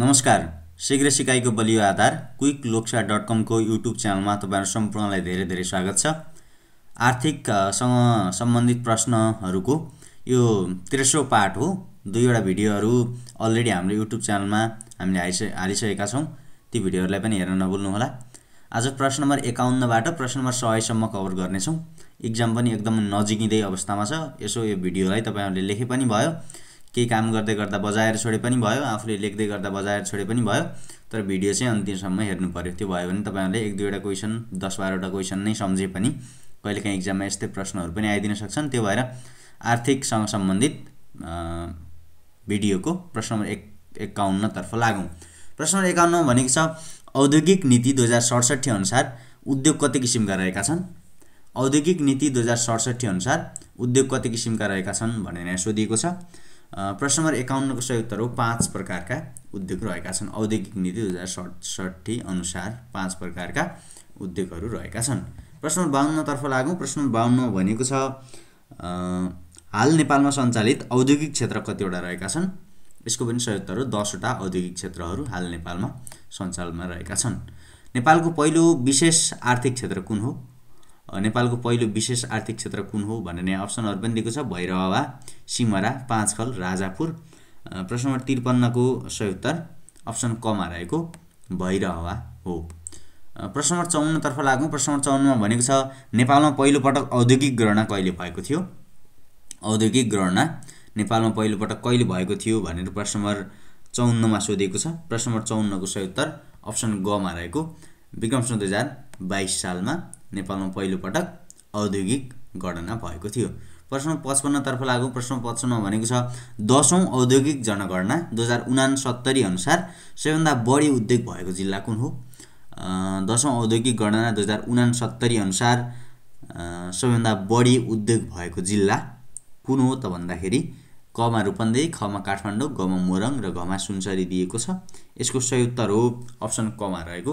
नमस्कार शीघ्र सिकाइको बलियो आधार क्विक लोक्सा डट कमको युट्युब च्यानलमा तपाईँहरू सम्पूर्णलाई धेरै धेरै स्वागत छ आर्थिकसँग सम्बन्धित प्रश्नहरूको यो तेस्रो पार्ट हो दुईवटा भिडियोहरू अलरेडी हाम्रो युट्युब च्यानलमा हामीले हालिस हालिसकेका छौँ ती भिडियोहरूलाई पनि हेर्न नभुल्नुहोला आज प्रश्न नम्बर एकाउन्नबाट प्रश्न नम्बर सयसम्म कभर गर्नेछौँ इक्जाम पनि एकदम नजिकिँदै अवस्थामा छ यसो यो भिडियोलाई तपाईँहरूले लेखे पनि भयो केही काम गर्दै गर्दा बजाएर छोडे पनि भयो आफूले लेख्दै गर्दा बजाएर छोडे पनि भयो तर भिडियो चाहिँ अन्तिमसम्म हेर्नु पऱ्यो त्यो भयो भने तपाईँहरूले एक दुईवटा क्वेसन दस बाह्रवटा क्वेसन नै सम्झे पनि कहिलेकाहीँ इक्जाममा यस्तै प्रश्नहरू पनि आइदिन सक्छन् त्यो भएर आर्थिकसँग सम्बन्धित भिडियोको प्रश्न नम्बर एक एकाउन्नतर्फ लागौँ प्रश्न नम्बर एकाउन्न भनेको छ औद्योगिक नीति दुई हजार सडसठी अनुसार उद्योग कति किसिमका रहेका छन् औद्योगिक नीति दुई हजार सडसठी अनुसार उद्योग कति किसिमका रहेका छन् भनेर यहाँ सोधिएको छ प्रश्न नम्बर एकाउन्नको सही उत्तर हो पाँच प्रकारका उद्योग रहेका छन् औद्योगिक नीति दुई हजार सडसठी अनुसार पाँच प्रकारका उद्योगहरू रहेका छन् प्रश्न नम्बर बाहन्नतर्फ लागौँ प्रश्न नम्बर बाहन्न भनेको छ हाल नेपालमा सञ्चालित औद्योगिक क्षेत्र कतिवटा रहेका छन् यसको पनि सही उत्तर हो दसवटा औद्योगिक क्षेत्रहरू हाल नेपालमा सञ्चालनमा रहेका छन् नेपालको पहिलो विशेष आर्थिक क्षेत्र कुन हो नेपालको पहिलो विशेष आर्थिक क्षेत्र कुन हो भन्ने अप्सनहरू पनि दिएको छ भैरहवा सिमरा पाँचखल राजापुर प्रश्न नम्बर त्रिपन्नको उत्तर अप्सन कमा रहेको भैरहवा हो प्रश्न नम्बर चौन्नतर्फ लागौँ प्रश्न नम्बर चौन्नमा भनेको छ नेपालमा पहिलोपटक औद्योगिक गणना कहिले भएको थियो औद्योगिक गणना नेपालमा पहिलोपटक कहिले भएको थियो भनेर प्रश्न नम्बर चौन्नमा सोधिएको छ प्रश्न नम्बर चौन्नको उत्तर अप्सन गमा रहेको विक्रमसम्म दुई हजार बाइस सालमा नेपालमा पहिलोपटक औद्योगिक गणना भएको थियो प्रश्न पचपन्नतर्फ लागु प्रश्न पचपन्नमा भनेको छ दसौँ औद्योगिक जनगणना दुई हजार उनासत्तरी अनुसार सबैभन्दा बढी उद्योग भएको जिल्ला कुन हो दसौँ औद्योगिक गणना दुई हजार उनासत्तरी अनुसार सबैभन्दा बढी उद्योग भएको जिल्ला कुन हो त भन्दाखेरि कमा रूपन्देही खमा काठमाडौँ गमा मोरङ र घमा सुनसरी दिएको छ यसको सही उत्तर हो अप्सन कमा रहेको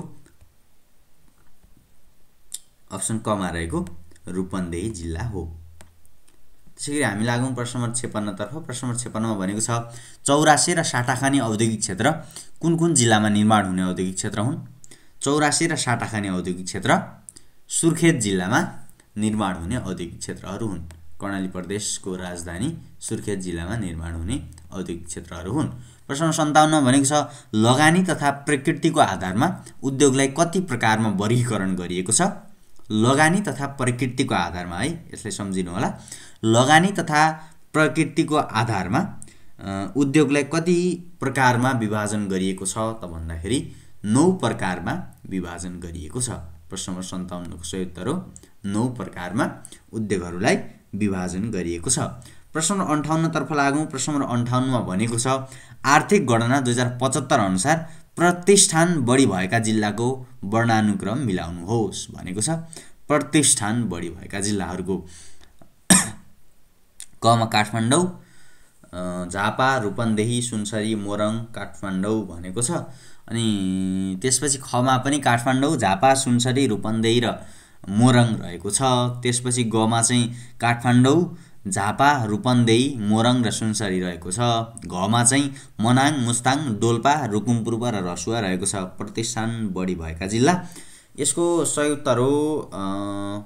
अप्सन कमा रहेको रूपन्देही जिल्ला हो त्यसै गरी हामी लागौँ प्रश्न नम्बर छेपन्नतर्फ प्रश्न नम्बर छेपन्नमा भनेको छ चौरासे र साटाखानी औद्योगिक क्षेत्र कुन कुन जिल्लामा निर्माण हुने औद्योगिक क्षेत्र हुन् चौरासे र साटाखानी औद्योगिक क्षेत्र सुर्खेत जिल्लामा निर्माण हुने औद्योगिक क्षेत्रहरू हुन् कर्णाली प्रदेशको राजधानी सुर्खेत जिल्लामा निर्माण हुने औद्योगिक क्षेत्रहरू हुन् प्रश्न सन्ताउन्न भनेको छ लगानी तथा प्रकृतिको आधारमा उद्योगलाई कति प्रकारमा वर्गीकरण गरिएको छ लगानी तथा प्रकृतिको आधारमा है यसलाई होला लगानी तथा प्रकृतिको आधारमा उद्योगलाई कति प्रकारमा विभाजन गरिएको छ त भन्दाखेरि नौ प्रकारमा विभाजन गरिएको छ प्रश्न नम्बर सन्ताउन्नको उत्तर हो नौ प्रकारमा उद्योगहरूलाई विभाजन गरिएको छ प्रश्न नम्बर अन्ठाउन्नतर्फ लागौँ प्रश्न नम्बर अन्ठाउन्नमा भनेको छ आर्थिक गणना दुई हजार पचहत्तर अनुसार प्रतिष्ठान बढी भएका जिल्लाको वर्णानुक्रम मिलाउनुहोस् भनेको छ प्रतिष्ठान बढी भएका जिल्लाहरूको कमा काठमाडौँ झापा रूपन्देही सुनसरी मोरङ काठमाडौँ भनेको छ अनि त्यसपछि खमा पनि काठमाडौँ झापा सुनसरी रूपन्देही र मोरङ रहेको छ त्यसपछि गमा चाहिँ काठमाडौँ झापा रूपन्देही मोरङ र सुनसरी रहेको छ घमा चाहिँ मनाङ मुस्ताङ डोल्पा रुकुम पूर्व र रसुवा रहेको छ प्रतिष्ठान बढी भएका जिल्ला यसको सही उत्तर हो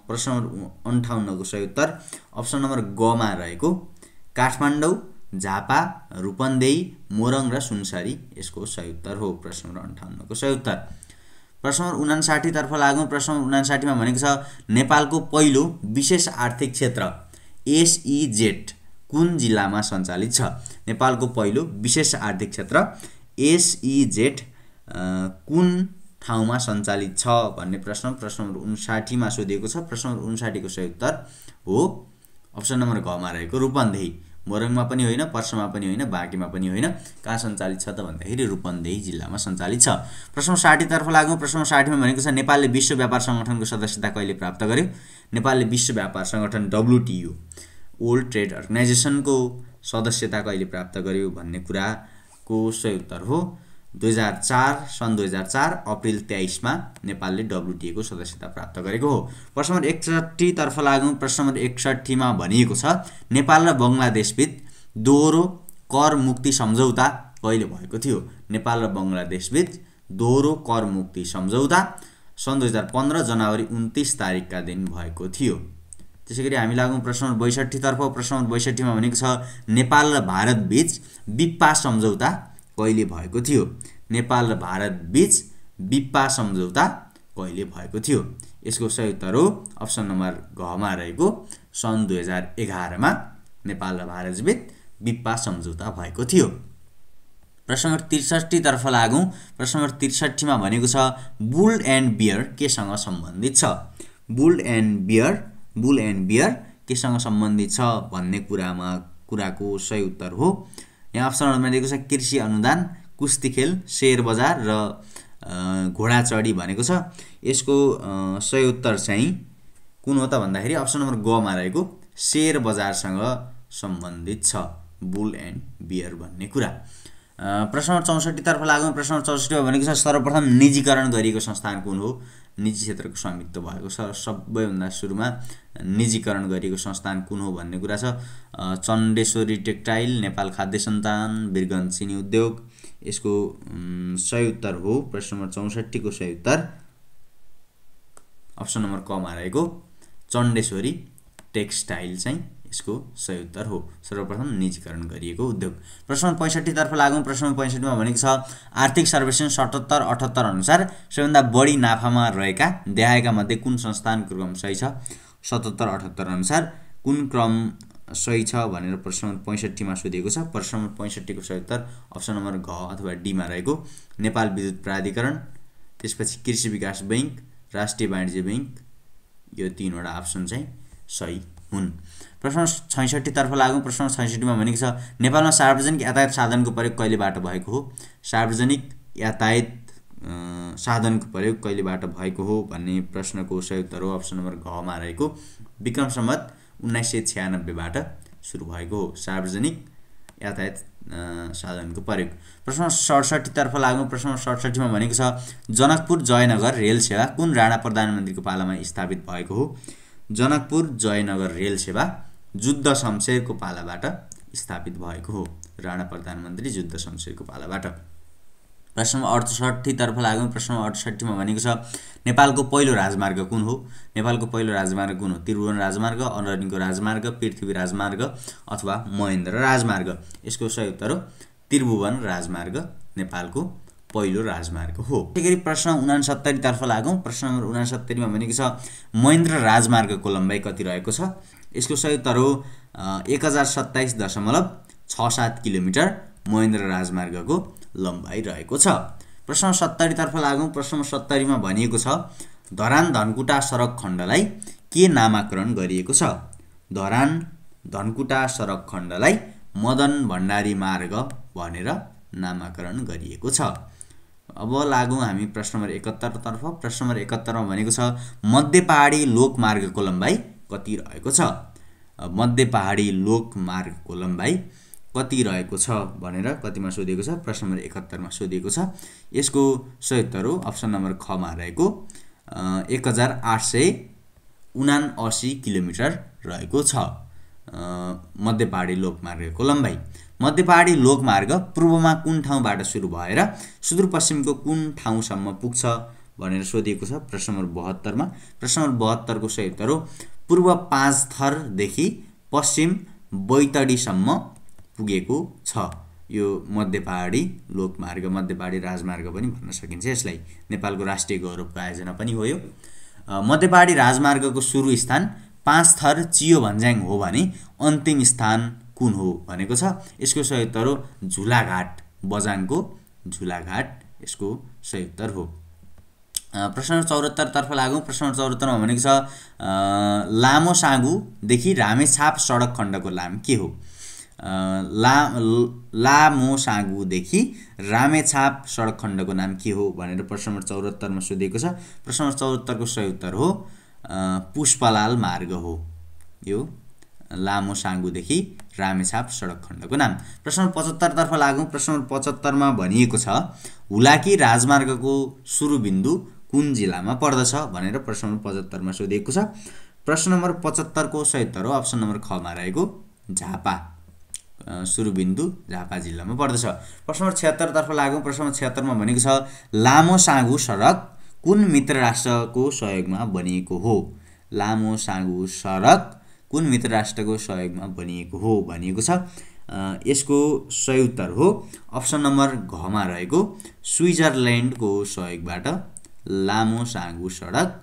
प्रश्न नम्बर अन्ठाउन्नको उत्तर अप्सन नम्बर गमा रहेको काठमाडौँ झापा रूपन्देही मोरङ र सुनसरी यसको सही उत्तर हो प्रश्न नम्बर अन्ठाउन्नको उत्तर प्रश्न नम्बर उनासाठीतर्फ लागौँ प्रश्न नम्बर उनासाठीमा भनेको छ नेपालको पहिलो विशेष आर्थिक क्षेत्र एसइजेड कुन जिल्लामा सञ्चालित छ नेपालको पहिलो विशेष आर्थिक क्षेत्र एसइजेड कुन ठाउँमा सञ्चालित छ भन्ने प्रश्न प्रश्न नम्बर उन्साठीमा सोधिएको छ प्रश्न नम्बर उन्साठीको सही उत्तर हो अप्सन नम्बर घमा रहेको रूपन्देही मोरङमा पनि होइन पर्सामा पनि होइन बाँकीमा पनि होइन कहाँ सञ्चालित छ त भन्दाखेरि रूपन्देही जिल्लामा सञ्चालित छ प्रश्न साठीतर्फ लाग्नु प्रश्न साठीमा भनेको छ नेपालले विश्व व्यापार सङ्गठनको सदस्यता कहिले प्राप्त गर्यो नेपालले विश्व व्यापार सङ्गठन डब्लुटियु वर्ल्ड ट्रेड अर्गनाइजेसनको सदस्यता कहिले प्राप्त गर्यो भन्ने कुराको सही उत्तर हो दुई हजार चार सन् दुई हजार चार अप्रिल तेइसमा नेपालले डब्लुटिएको सदस्यता प्राप्त गरेको हो प्रश्न नम्बर एकसट्ठीतर्फ लागौँ प्रश्न नम्बर एकसट्ठीमा भनिएको छ नेपाल र बङ्गलादेशबिच दोहोरो कर मुक्ति सम्झौता कहिले भएको थियो नेपाल र बीच दोहोरो कर मुक्ति सम्झौता सन् दुई हजार पन्ध्र जनवरी उन्तिस तारिकका दिन भएको थियो त्यसै गरी हामी लागौँ प्रश्न नम्बर तर्फ प्रश्न नम्बर बैसठीमा भनेको छ नेपाल र भारतबीच बिप्पा सम्झौता कहिले भएको थियो नेपाल र भारत बिच बिप्पा सम्झौता कहिले भएको थियो यसको सही उत्तर हो अप्सन नम्बर घमा रहेको सन् दुई हजार एघारमा नेपाल र भारतबिच बिप्पा सम्झौता भएको थियो प्रश्न नम्बर त्रिसठीतर्फ लागौँ प्रश्न नम्बर त्रिसठीमा भनेको छ बुल एन्ड बियर केसँग सम्बन्धित छ bull and bear bull and bear केसँग सम्बन्धित छ भन्ने कुरामा कुराको सही उत्तर हो यहाँ अप्सनहरूमा दिएको छ कृषि अनुदान कुस्ती खेल सेयर बजार र घोडा चढी भनेको छ यसको सही उत्तर चाहिँ कुन हो त भन्दाखेरि अप्सन नम्बर गमा रहेको सेयर बजारसँग सम्बन्धित छ बुल एन्ड बियर भन्ने कुरा प्रश्न चौसठीतर्फ लागौँ प्रश्न चौसठीमा भनेको छ सर्वप्रथम निजीकरण गरिएको संस्थान कुन हो निजी क्षेत्रको स्वामित्व भएको छ सबैभन्दा सुरुमा निजीकरण गरिएको संस्थान कुन हो भन्ने कुरा छ चण्डेश्वरी टेक्टाइल नेपाल खाद्य सन्तान बिरगन चिनी उद्योग यसको सही उत्तर हो प्रश्न नम्बर चौसठीको सही उत्तर अप्सन नम्बर कमा रहेको चण्डेश्वरी टेक्सटाइल चाहिँ यसको सही उत्तर हो सर्वप्रथम निजीकरण गरिएको उद्योग प्रश्न पैँसठीतर्फ लागौँ प्रश्न पैँसठीमा भनेको छ आर्थिक सर्वेक्षण सतहत्तर अठहत्तर अनुसार सबैभन्दा बढी नाफामा रहेका देहाएका मध्ये कुन संस्थान क्रम सही छ सतहत्तर अठहत्तर अनुसार कुन क्रम सही छ भनेर प्रश्न नम्बर पैँसठीमा सोधिएको छ प्रश्न नम्बर पैँसठीको सही उत्तर अप्सन नम्बर घ अथवा डीमा रहेको नेपाल विद्युत प्राधिकरण त्यसपछि कृषि विकास बैङ्क राष्ट्रिय वाणिज्य बैङ्क यो तिनवटा अप्सन चाहिँ सही हुन् प्रश्न छैसठीतर्फ लागौँ प्रश्न छैसठीमा भनेको छ नेपालमा सार्वजनिक यातायात साधनको प्रयोग कहिलेबाट भएको हो सार्वजनिक यातायात साधनको प्रयोग कहिलेबाट भएको हो भन्ने प्रश्नको हो अप्सन नम्बर घमा रहेको विक्रम सम्मत उन्नाइस सय छ्यानब्बेबाट सुरु भएको हो सार्वजनिक यातायात साधनको प्रयोग प्रश्न सडसठीतर्फ लागौँ प्रश्न सडसठीमा भनेको छ जनकपुर जयनगर रेल सेवा कुन राणा प्रधानमन्त्रीको पालामा स्थापित भएको हो जनकपुर जयनगर रेल सेवा जुद्ध शमशेरको पालाबाट स्थापित भएको हो राणा प्रधानमन्त्री जुद्ध शमशेरको पालाबाट प्रश्न अडसठीतर्फ लाग्यो प्रश्न अडसठीमा भनेको छ नेपालको पहिलो राजमार्ग कुन हो नेपालको पहिलो राजमार्ग कुन हो त्रिभुवन राजमार्ग अनरनीको राजमार्ग पृथ्वी राजमार्ग अथवा महेन्द्र राजमार्ग यसको सही उत्तर हो त्रिभुवन राजमार्ग नेपालको पहिलो राजमार्ग हो त्यसै गरी प्रश्न उनासत्तरीतर्फ लागौँ प्रश्न नम्बर उनासत्तरीमा भनेको छ महेन्द्र राजमार्गको लम्बाइ कति रहेको छ यसको सही हो एक हजार सत्ताइस दशमलव छ सात किलोमिटर महेन्द्र राजमार्गको लम्बाइ रहेको छ प्रश्न सत्तरीतर्फ लागौँ प्रश्न नम्बर सत्तरीमा भनिएको छ धरान धनकुटा सडक खण्डलाई के नामाकरण गरिएको छ धरान धनकुटा सडक खण्डलाई मदन भण्डारी मार्ग भनेर नामाकरण गरिएको छ अब लागौँ हामी प्रश्न नम्बर एकहत्तरतर्फ प्रश्न नम्बर एकहत्तरमा भनेको छ मध्य पहाडी लोकमार्गको लम्बाइ कति रहेको छ मध्य पहाडी लोकमार्गको लम्बाइ कति रहेको छ भनेर कतिमा सोधेको छ प्रश्न नम्बर एकहत्तरमा सोधेको छ यसको उत्तर हो अप्सन नम्बर खमा रहेको एक हजार आठ सय उनाअसी किलोमिटर रहेको छ मध्य पहाडी लोकमार्गको लम्बाइ मध्यपहाडी लोकमार्ग पूर्वमा कुन ठाउँबाट सुरु भएर सुदूरपश्चिमको कुन ठाउँसम्म पुग्छ भनेर सोधिएको छ प्रश्न नम्बर बहत्तरमा प्रश्न नम्बर बहत्तरको सही उत्तर हो पूर्व पाँच थरदेखि पश्चिम बैतडीसम्म पुगेको छ यो मध्यपहाडी लोकमार्ग मध्यपहाडी राजमार्ग पनि भन्न सकिन्छ यसलाई नेपालको राष्ट्रिय गौरवको आयोजना पनि हो यो मध्यपहाडी राजमार्गको सुरु स्थान पाँच थर चियो भन्ज्याङ हो भने अन्तिम स्थान कुन हो भनेको छ यसको उत्तर हो झुलाघाट बजाङको झुलाघाट यसको उत्तर हो प्रश्न चौरात्तरतर्फ लागौँ प्रश्न चौरात्तरमा भनेको छ लामो साँगुदेखि रामेछाप सडक खण्डको लाम के हो ला लामो साँगुदेखि रामेछाप सडक खण्डको नाम के हो भनेर प्रश्न नम्बर चौरात्तरमा सोधिएको छ प्रश्न नम्बर चौरात्तरको उत्तर हो पुष्पलाल मार्ग हो यो लामो साङ्गुदेखि रामेछाप सडक खण्डको नाम प्रश्न नम्बर पचहत्तरतर्फ लागौँ प्रश्न नम्बर पचहत्तरमा भनिएको छ हुलाकी राजमार्गको सुरुबिन्दु कुन जिल्लामा पर्दछ भनेर प्रश्न नम्बर पचहत्तरमा सोधिएको छ प्रश्न नम्बर पचहत्तरको सयत्तर हो अप्सन नम्बर खमा रहेको झापा सुरुबिन्दु झापा जिल्लामा पर्दछ प्रश्न नम्बर छिहत्तरतर्फ लागौँ प्रश्न नम्बर छिहत्तरमा भनेको छ लामो साँगु सडक कुन मित्र राष्ट्रको सहयोगमा बनिएको हो लामो साँगु सडक कुन मित्र राष्ट्रको सहयोगमा बनिएको हो भनिएको छ यसको सही उत्तर हो अप्सन नम्बर घमा रहेको स्विजरल्यान्डको सहयोगबाट लामो साँगु सडक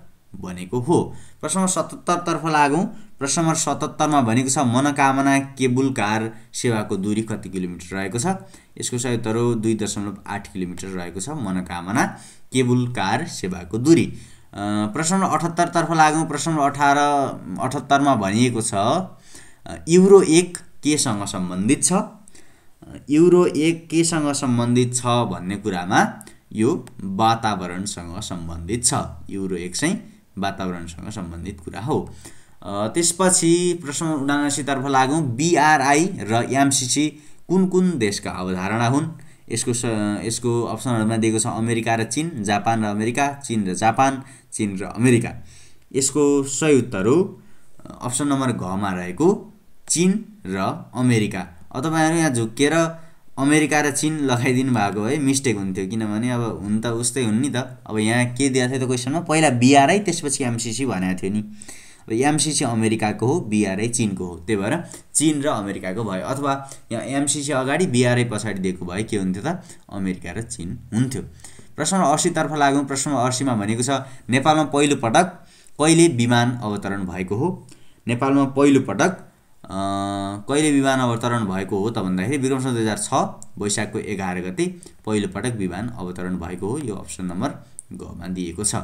बनेको हो प्रश्न नम्बर सतहत्तरतर्फ लागौँ प्रश्न नम्बर सतहत्तरमा भनेको छ मनोकामना केबुल कार सेवाको दूरी कति किलोमिटर रहेको छ यसको सही उत्तर हो दुई दशमलव आठ किलोमिटर रहेको छ मनोकामना केबुल कार सेवाको दूरी प्रश्न अठहत्तरतर्फ लागौँ प्रश्न अठार अठहत्तरमा भनिएको छ युरो एक केसँग सम्बन्धित छ युरो एक केसँग सम्बन्धित छ भन्ने कुरामा यो वातावरणसँग सम्बन्धित छ युरो एक चाहिँ वातावरणसँग सम्बन्धित कुरा हो त्यसपछि प्रश्न उनासीतर्फ लागौँ बिआरआई र एमसिसी कुन कुन देशका अवधारणा हुन् यसको यसको अप्सनहरूमा दिएको छ अमेरिका र चिन जापान र अमेरिका चिन र जापान चिन र अमेरिका यसको सही उत्तर हो अप्सन नम्बर घमा रहेको चिन र अमेरिका अब तपाईँहरू यहाँ झुक्किएर अमेरिका र चिन लगाइदिनु भएको है मिस्टेक हुन्थ्यो किनभने अब हुन त उस्तै हुन् नि त अब यहाँ के दिएको थियो त क्वेसनमा पहिला बिआरआई त्यसपछि एमसिसी भनेको थियो नि र एमसी अमेरिकाको हो बिआरआई चिनको हो त्यही भएर चिन र अमेरिकाको भयो अथवा यहाँ एमसिसी अगाडि बिआरआई पछाडि दिएको भए के हुन्थ्यो त अमेरिका र चिन हुन्थ्यो प्रश्न अस्सीतर्फ लागौँ प्रश्न अस्सीमा भनेको छ नेपालमा पहिलोपटक कहिले विमान अवतरण भएको हो नेपालमा पहिलोपटक कहिले विमान अवतरण भएको हो त भन्दाखेरि सन् दुई हजार छ वैशाखको एघार गते पहिलोपटक विमान अवतरण भएको हो यो अप्सन नम्बर गमा दिएको छ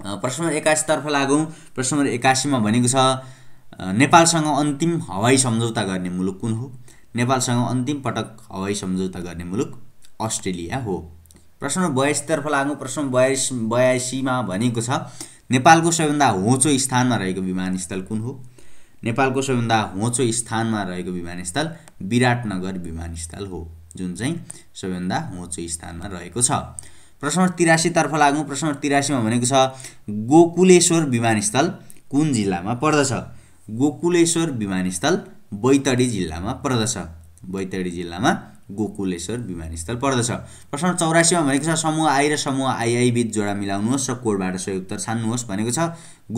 प्रश्न नम्बर एकासीतर्फ लागौँ प्रश्न नम्बर एक्कासीमा भनेको छ नेपालसँग अन्तिम हवाई सम्झौता गर्ने मुलुक कुन हो नेपालसँग अन्तिम पटक हवाई सम्झौता गर्ने मुलुक अस्ट्रेलिया हो प्रश्न नम्बर बयासीतर्फ लागौँ प्रश्न बयास बयासीमा भनेको छ नेपालको सबैभन्दा होचो स्थानमा रहेको विमानस्थल कुन हो नेपालको सबैभन्दा होचो स्थानमा रहेको विमानस्थल विराटनगर विमानस्थल हो जुन चाहिँ सबैभन्दा होचो स्थानमा रहेको छ प्रश्न तिरासीतर्फ लागौँ प्रश्न तिरासीमा भनेको छ गोकुलेश्वर विमानस्थल कुन जिल्लामा पर्दछ गोकुलेश्वर विमानस्थल बैतडी जिल्लामा पर्दछ बैतडी जिल्लामा गोकुलेश्वर विमानस्थल पर्दछ प्रश्न चौरासीमा भनेको छ समूह आई र समूह आइआई बिच जोडा मिलाउनुहोस् र कोडबाट सही उत्तर छान्नुहोस् भनेको छ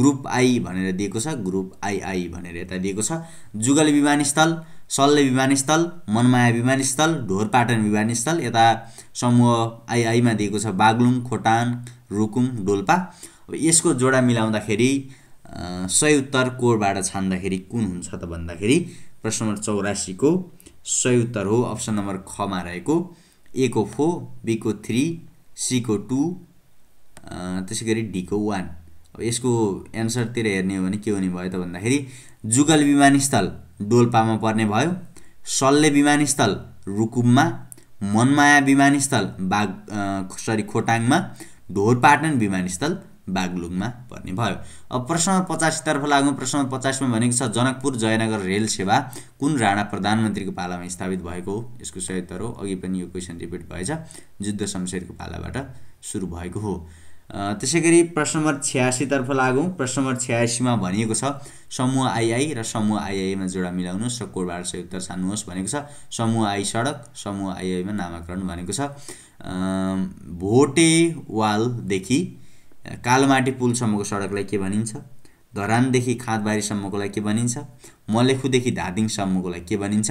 ग्रुप आई भनेर दिएको छ ग्रुप आइआई भनेर यता दिएको छ जुगल विमानस्थल सल्ले विमानस्थल मनमाया विमानस्थल ढोरपाटन विमानस्थल यता समूह आइआईमा दिएको छ बागलुङ खोटाङ रुकुम डोल्पा अब यसको जोडा मिलाउँदाखेरि सही उत्तर कोरबाट छान्दाखेरि कुन हुन्छ त भन्दाखेरि प्रश्न नम्बर चौरासीको सही उत्तर हो अप्सन नम्बर खमा रहेको ए को फोर बीको थ्री सीको टू त्यसै गरी डीको वान अब यसको एन्सरतिर हेर्ने हो भने के हुने भयो त भन्दाखेरि जुगल विमानस्थल डोल्पामा पर्ने भयो सल्ले विमानस्थल रुकुममा मनमाया विमानस्थल बाग सरी खोटाङमा ढोरपाटन विमानस्थल बागलुङमा पर्ने भयो अब प्रश्न पचासीतर्फ लाग्नु प्रश्न पचासमा भनेको छ जनकपुर जयनगर रेल सेवा कुन राणा प्रधानमन्त्रीको पालामा स्थापित भएको हो यसको उत्तर हो अघि पनि यो क्वेसन रिपिट भएछ जुद्ध शमशेरको पालाबाट सुरु भएको हो त्यसै गरी प्रश्न नम्बर छ्यासीतर्फ लागौँ प्रश्न नम्बर छ्यासीमा भनिएको छ समूह आइआई र समूह आइआईमा जोडा मिलाउनुहोस् र कोडबाट संयुक्त छान्नुहोस् भनेको छ समूह आई सडक समूह आइआईमा नामाकरण भनेको छ भोटे वालदेखि कालोमाटी पुलसम्मको सडकलाई के भनिन्छ धरानदेखि खाँदबारीसम्मकोलाई के भनिन्छ मलेखुदेखि धादिङसम्मकोलाई के भनिन्छ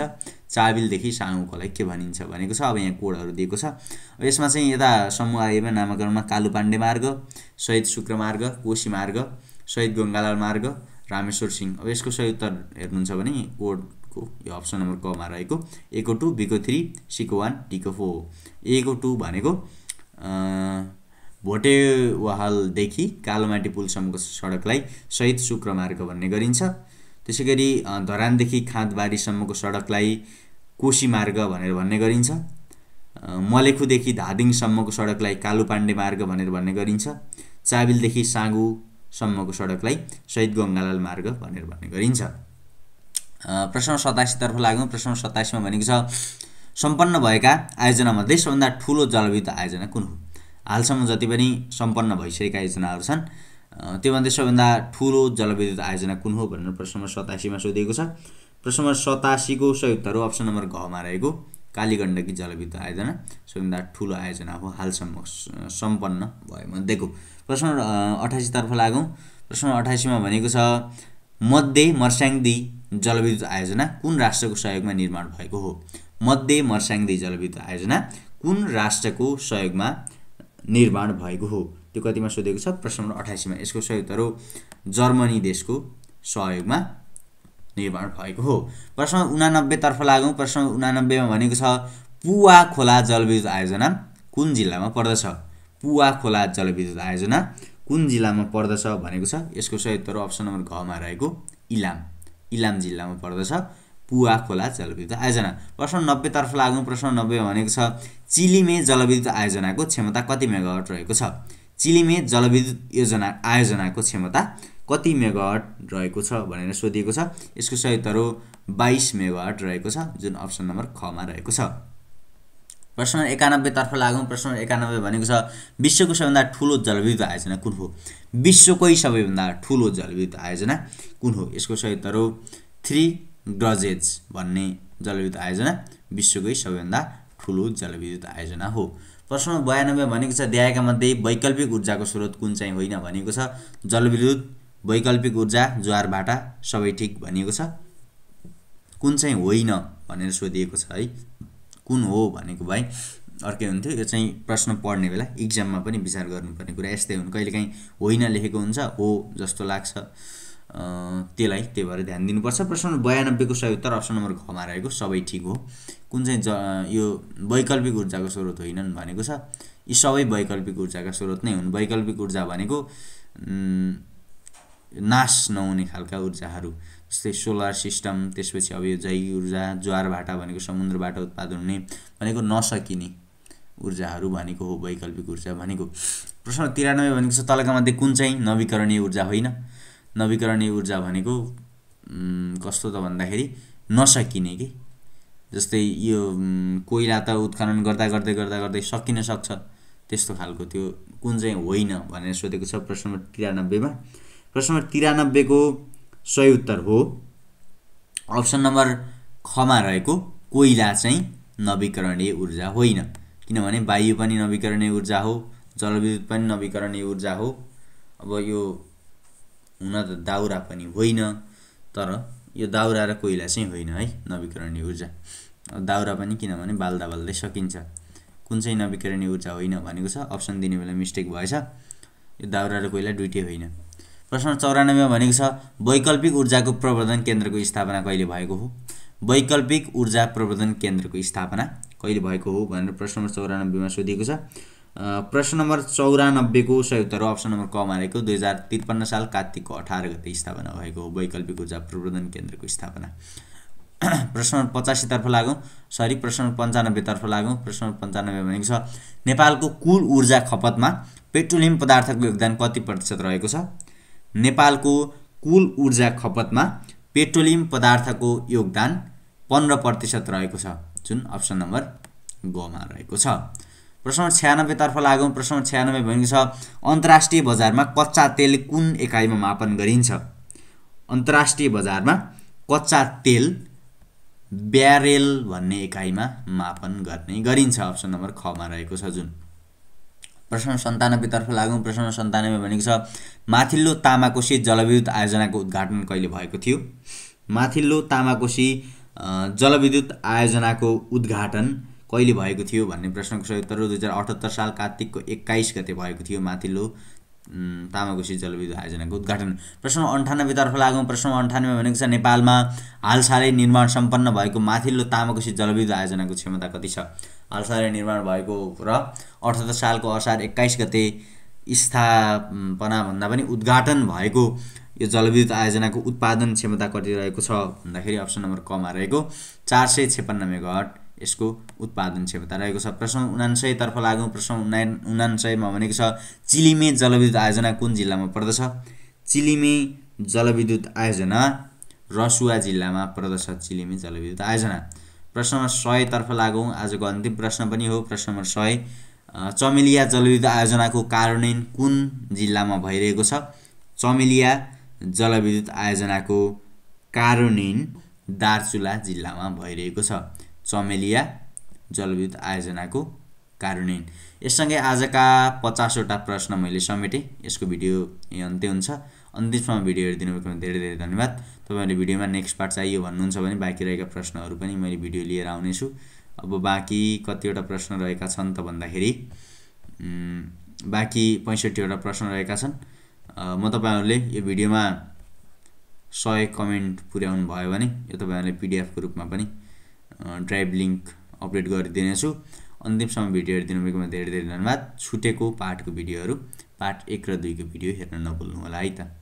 चाबिलदेखि साङ्गोकोलाई के भनिन्छ भनेको छ अब यहाँ कोडहरू दिएको छ यसमा चाहिँ यता समूह एमा नामाकरणमा कालु पाण्डे मार्ग शहीद शुक्र मार्ग कोशी मार्ग शहीद गङ्गालाल मार्ग रामेश्वर सिंह अब यसको सही उत्तर हेर्नुहुन्छ भने कोडको यो अप्सन नम्बर कमा रहेको एको टू बीको थ्री सीको वान डीको फोर हो एको टू भनेको भोटेवाहालदेखि कालोमाटी पुलसम्मको सडकलाई सहित शुक्रमार्ग भन्ने गरिन्छ त्यसै गरी धरानदेखि खाँदबारीसम्मको सडकलाई कोशी मार्ग भनेर भन्ने गरिन्छ मलेखुदेखि धादिङसम्मको सडकलाई कालुपाण्डे मार्ग भनेर भन्ने गरिन्छ चाबिलदेखि साँगुसम्मको सडकलाई शहीद गङ्गालाल मार्ग भनेर भन्ने गरिन्छ प्रश्न सतासीतर्फ लाग्यौँ प्रश्न सतासीमा भनेको छ सम्पन्न भएका आयोजनामध्ये सबभन्दा ठुलो जलविद्युत आयोजना कुन हो हालसम्म जति पनि सम्पन्न भइसकेका योजनाहरू छन् त्योभन्दा सबैभन्दा ठुलो जलविद्युत आयोजना कुन हो भनेर प्रश्न नम्बर सतासीमा सोधिएको छ प्रश्न नम्बर सतासीको संयुक्तहरू अप्सन नम्बर घमा रहेको कालीगण्डकी जलविद्युत आयोजना सबैभन्दा ठुलो आयोजना हो हालसम्म सम्पन्न भएमध्येको प्रश्न अठासीतर्फ लागौँ प्रश्न अठासीमा भनेको छ मध्ये मर्स्याङदी जलविद्युत आयोजना कुन राष्ट्रको सहयोगमा निर्माण भएको हो मध्ये मर्स्याङदी जलविद्युत आयोजना कुन राष्ट्रको सहयोगमा निर्माण भएको हो त्यो कतिमा सोधेको छ प्रश्न नम्बर अठासीमा यसको हो जर्मनी देशको सहयोगमा निर्माण भएको हो प्रश्न उनानब्बेतर्फ लागौँ प्रश्न उनानब्बेमा भनेको छ पुवा खोला जलविद्युत आयोजना कुन जिल्लामा पर्दछ पुवा खोला जलविद्युत आयोजना कुन जिल्लामा पर्दछ भनेको छ यसको उत्तर अप्सन नम्बर घमा रहेको इलाम इलाम जिल्लामा पर्दछ पुवा खोला जलविद्युत आयोजना प्रश्न नब्बेतर्फ लाग्नु प्रश्न नब्बे भनेको छ चिलिमे जलविद्युत आयोजनाको क्षमता कति मेगावट रहेको छ चिलिमे जलविद्युत योजना आयोजनाको क्षमता कति मेगावट रहेको छ भनेर सोधिएको छ यसको सहितहरू बाइस मेगावट रहेको छ जुन अप्सन नम्बर खमा रहेको छ प्रश्न एकानब्बेतर्फ लागौँ प्रश्न एकानब्बे भनेको छ विश्वको सबैभन्दा ठुलो जलविद्युत आयोजना कुन हो विश्वकै सबैभन्दा ठुलो जलविद्युत आयोजना कुन हो यसको सहितहरू थ्री ग्रजेज भन्ने जलविद्युत आयोजना विश्वकै सबैभन्दा ठुलो जलविद्युत आयोजना हो प्रश्न बयानब्बे भनेको छ दिएका मध्ये वैकल्पिक ऊर्जाको स्रोत कुन चाहिँ होइन भनेको छ जलविद्युत वैकल्पिक ऊर्जा ज्वारबाट सबै ठिक भनिएको छ कुन चाहिँ होइन भनेर सोधिएको छ है कुन हो भनेको भाइ अर्कै हुन्थ्यो यो चाहिँ प्रश्न पढ्ने बेला इक्जाममा पनि विचार गर्नुपर्ने कुरा यस्तै हुन् कहिलेकाहीँ होइन लेखेको हुन्छ हो जस्तो लाग्छ त्यसलाई त्यही भएर ध्यान दिनुपर्छ प्रश्न नम्बर बयानब्बेको सही उत्तर अप्सन नम्बर घमा रहेको सबै ठिक हो कुन चाहिँ ज यो वैकल्पिक ऊर्जाको स्रोत होइनन् भनेको छ यी सबै वैकल्पिक ऊर्जाका स्रोत नै हुन् वैकल्पिक ऊर्जा भनेको नाश नहुने खालका ऊर्जाहरू जस्तै सोलर सिस्टम त्यसपछि अब यो जैविक ऊर्जा ज्वारभाटा भनेको समुद्रबाट उत्पादन हुने भनेको नसकिने ऊर्जाहरू भनेको हो वैकल्पिक ऊर्जा भनेको प्रश्न तिरानब्बे भनेको छ तलका मध्ये कुन चाहिँ नवीकरणीय ऊर्जा होइन नवीकरणीय ऊर्जा भनेको कस्तो त भन्दाखेरि नसकिने कि जस्तै यो कोइला त उत्खनन गर्दा गर्दै गर्दा गर्दै सकिन सक्छ त्यस्तो खालको त्यो कुन चाहिँ होइन भनेर सोधेको छ प्रश्न नम्बर तिरानब्बेमा प्रश्न नम्बर तिरानब्बेको सही उत्तर हो अप्सन नम्बर खमा रहेको कोइला चाहिँ नवीकरणीय ऊर्जा होइन किनभने वायु पनि नवीकरणीय ऊर्जा हो जलविद्युत पनि नवीकरणीय ऊर्जा हो अब यो हुन त दाउरा पनि होइन तर यो दाउरा र कोइला चाहिँ होइन है नवीकरणीय ऊर्जा दाउरा पनि किनभने बाल्दा बाल्दै सकिन्छ कुन चाहिँ नवीकरणीय ऊर्जा होइन भनेको छ अप्सन दिने बेला मिस्टेक भएछ यो दाउरा र कोइला दुइटै होइन प्रश्न चौरानब्बेमा भनेको छ वैकल्पिक ऊर्जाको प्रवर्धन केन्द्रको स्थापना कहिले भएको हो वैकल्पिक ऊर्जा प्रवर्धन केन्द्रको स्थापना कहिले भएको हो भनेर प्रश्न नम्बर चौरानब्बेमा सोधिएको छ प्रश्न नम्बर चौरानब्बेको सही उत्तर अप्सन नम्बर कमा रहेको दुई हजार त्रिपन्न साल कार्तिकको अठार गते स्थापना भएको वैकल्पिक ऊर्जा प्रबन्धन केन्द्रको स्थापना प्रश्न नम्बर पचासीतर्फ लागौँ सरी प्रश्न नम्बर पन्चानब्बेतर्फ लागौँ प्रश्न नम्बर पन्चानब्बे भनेको छ नेपालको कुल ऊर्जा खपतमा पेट्रोलियम पदार्थको योगदान कति प्रतिशत रहेको छ नेपालको कुल ऊर्जा खपतमा पेट्रोलियम पदार्थको योगदान पन्ध्र प्रतिशत रहेको छ जुन अप्सन नम्बर गमा रहेको छ प्रश्न छ्यानब्बेतर्फ लागौँ प्रश्न छ्यानब्बे भनेको छ अन्तर्राष्ट्रिय बजारमा कच्चा तेल कुन एकाइमा मापन गरिन्छ अन्तर्राष्ट्रिय बजारमा कच्चा तेल ब्यारेल भन्ने एकाइमा मापन गर्ने गरिन्छ अप्सन नम्बर खमा रहेको छ जुन प्रश्न सन्तानब्बेतर्फ लागौँ प्रश्न सन्तानब्बे भनेको छ माथिल्लो तामाकोशी जलविद्युत आयोजनाको उद्घाटन कहिले भएको थियो माथिल्लो तामाकोशी जलविद्युत आयोजनाको उद्घाटन कहिले भएको थियो भन्ने प्रश्नको सही उत्तर दुई हजार अठहत्तर साल कार्तिकको एक्काइस गते भएको थियो माथिल्लो तामाकोशी जलविद्युत आयोजनाको उद्घाटन प्रश्न अन्ठानब्बेतर्फ लागौँ प्रश्न अन्ठानब्बे भनेको छ नेपालमा हालसालै निर्माण सम्पन्न भएको माथिल्लो तामाकोशी जलविद्युत आयोजनाको क्षमता कति छ हालसालै निर्माण भएको र अठहत्तर सालको असार एक्काइस गते स्थापनाभन्दा पनि उद्घाटन भएको यो जलविद्युत आयोजनाको उत्पादन क्षमता कति रहेको छ भन्दाखेरि अप्सन नम्बर कमा रहेको चार सय छेपन्न मेगावाट यसको उत्पादन क्षमता रहेको छ प्रश्न उनान्सयतर्फ लागौँ प्रश्न उना उनान्सयमा भनेको छ चिलिमे जलविद्युत आयोजना कुन जिल्लामा पर्दछ चिलिमे जलविद्युत आयोजना रसुवा जिल्लामा पर्दछ चिलिमे जलविद्युत आयोजना प्रश्न नम्बर सयतर्फ लागौँ आजको अन्तिम प्रश्न पनि हो प्रश्न नम्बर सय चमेलिया जलविद्युत आयोजनाको कार्यान्वयन कुन जिल्लामा भइरहेको छ चमेलिया जलविद्युत आयोजनाको कार्यान्वयन दार्चुला जिल्लामा भइरहेको छ चमेलिया जलविद्युत आयोजनाको कार्यान्वयन यससँगै आजका पचासवटा प्रश्न मैले समेटेँ यसको भिडियो अन्त्य हुन्छ अन्तिममा भिडियो हेरिदिनु भएको धेरै धेरै धन्यवाद तपाईँहरूले भिडियोमा नेक्स्ट पार्ट चाहियो भन्नुहुन्छ भने बाँकी रहेका प्रश्नहरू पनि मैले भिडियो लिएर आउनेछु अब बाँकी कतिवटा प्रश्न रहेका छन् त भन्दाखेरि बाँकी पैँसठीवटा प्रश्न रहेका छन् म तपाईँहरूले यो भिडियोमा सय कमेन्ट पुर्याउनु भयो भने यो तपाईँहरूले पिडिएफको रूपमा पनि ड्राइभ लिङ्क अपडेट गरिदिनेछु अन्तिमसम्म भिडियो हेरिदिनु भएकोमा धेरै धेरै धन्यवाद छुटेको पार्टको भिडियोहरू पार्ट एक र दुईको भिडियो हेर्न नभुल्नु होला है त